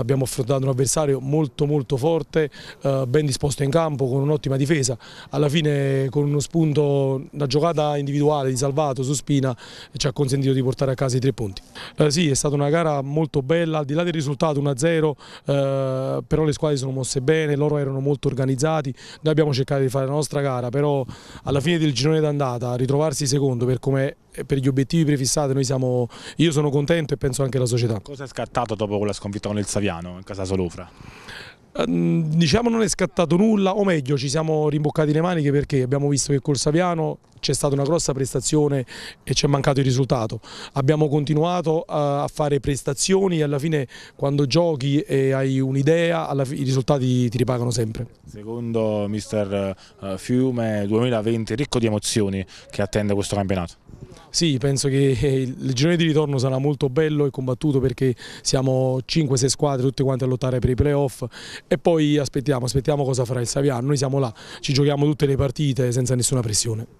abbiamo affrontato un avversario molto molto forte, eh, ben disposto in campo, con un'ottima difesa, alla fine con uno spunto, una giocata individuale di Salvato su Spina ci ha consentito di portare a casa i tre punti. Eh, sì, è stata una gara molto bella, al di là del risultato 1-0, eh, però le squadre sono mosse bene, loro erano molto organizzati, noi abbiamo cercato di fare la nostra gara, però alla fine del girone d'andata ritrovarsi secondo per come eh, per gli obiettivi prefissati siamo, io sono contento e penso anche la società. Cosa è scattato dopo quella sconfitta con il Saviano in casa Solofra? Ehm, diciamo non è scattato nulla, o meglio ci siamo rimboccati le maniche perché abbiamo visto che col Saviano c'è stata una grossa prestazione e ci è mancato il risultato. Abbiamo continuato a fare prestazioni e alla fine quando giochi e hai un'idea i risultati ti ripagano sempre. Secondo mister eh, Fiume 2020 ricco di emozioni che attende questo campionato. Sì, penso che eh, il girone di ritorno sarà molto bello e combattuto perché siamo 5-6 squadre tutte quante a lottare per i playoff e poi aspettiamo, aspettiamo cosa farà il Saviano, noi siamo là, ci giochiamo tutte le partite senza nessuna pressione.